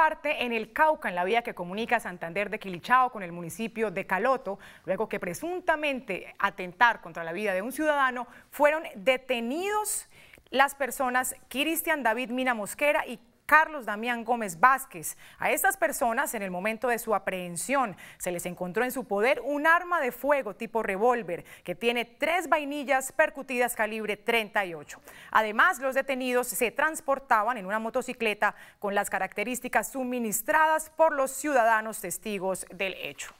parte, en el Cauca, en la vía que comunica Santander de Quilichao con el municipio de Caloto, luego que presuntamente atentar contra la vida de un ciudadano, fueron detenidos las personas Cristian David Mina Mosquera y Carlos Damián Gómez Vázquez. A estas personas, en el momento de su aprehensión, se les encontró en su poder un arma de fuego tipo revólver que tiene tres vainillas percutidas calibre 38. Además, los detenidos se transportaban en una motocicleta con las características suministradas por los ciudadanos testigos del hecho.